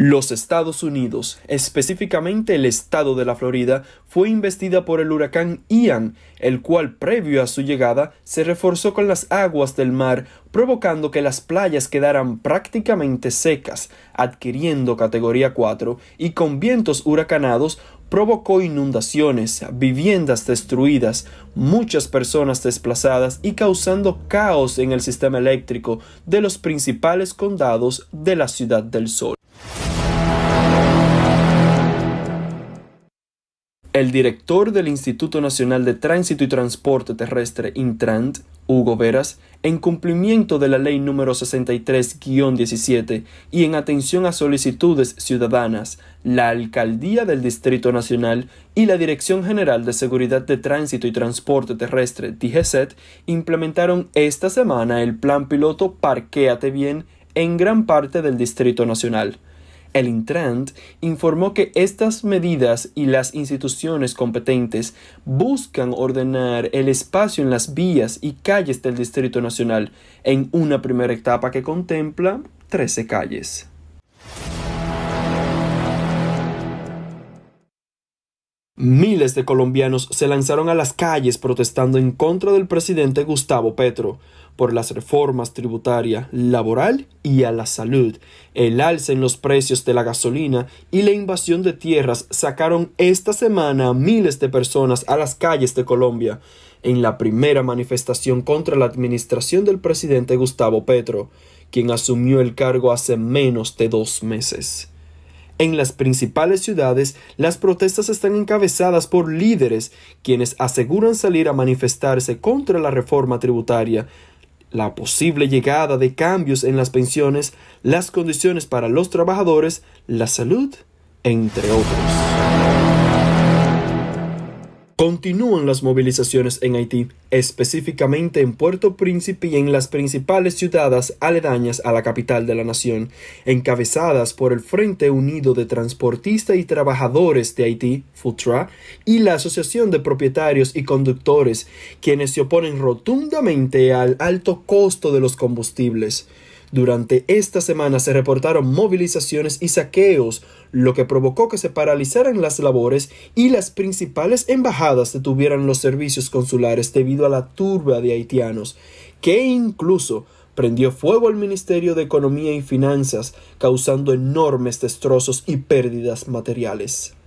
Los Estados Unidos, específicamente el estado de la Florida, fue investida por el huracán Ian, el cual previo a su llegada se reforzó con las aguas del mar, provocando que las playas quedaran prácticamente secas, adquiriendo categoría 4, y con vientos huracanados provocó inundaciones, viviendas destruidas, muchas personas desplazadas y causando caos en el sistema eléctrico de los principales condados de la Ciudad del Sol. El director del Instituto Nacional de Tránsito y Transporte Terrestre, Intrant, Hugo Veras, en cumplimiento de la ley número 63-17 y en atención a solicitudes ciudadanas, la Alcaldía del Distrito Nacional y la Dirección General de Seguridad de Tránsito y Transporte Terrestre, DGCET, implementaron esta semana el plan piloto Parquéate Bien en gran parte del Distrito Nacional. El Intrant informó que estas medidas y las instituciones competentes buscan ordenar el espacio en las vías y calles del Distrito Nacional en una primera etapa que contempla 13 calles. Miles de colombianos se lanzaron a las calles protestando en contra del presidente Gustavo Petro por las reformas tributaria, laboral y a la salud. El alza en los precios de la gasolina y la invasión de tierras sacaron esta semana a miles de personas a las calles de Colombia en la primera manifestación contra la administración del presidente Gustavo Petro, quien asumió el cargo hace menos de dos meses. En las principales ciudades, las protestas están encabezadas por líderes quienes aseguran salir a manifestarse contra la reforma tributaria, la posible llegada de cambios en las pensiones, las condiciones para los trabajadores, la salud, entre otros. Continúan las movilizaciones en Haití, específicamente en Puerto Príncipe y en las principales ciudades aledañas a la capital de la nación, encabezadas por el Frente Unido de Transportistas y Trabajadores de Haití, FUTRA, y la Asociación de Propietarios y Conductores, quienes se oponen rotundamente al alto costo de los combustibles. Durante esta semana se reportaron movilizaciones y saqueos lo que provocó que se paralizaran las labores y las principales embajadas detuvieran los servicios consulares debido a la turba de haitianos, que incluso prendió fuego al Ministerio de Economía y Finanzas, causando enormes destrozos y pérdidas materiales.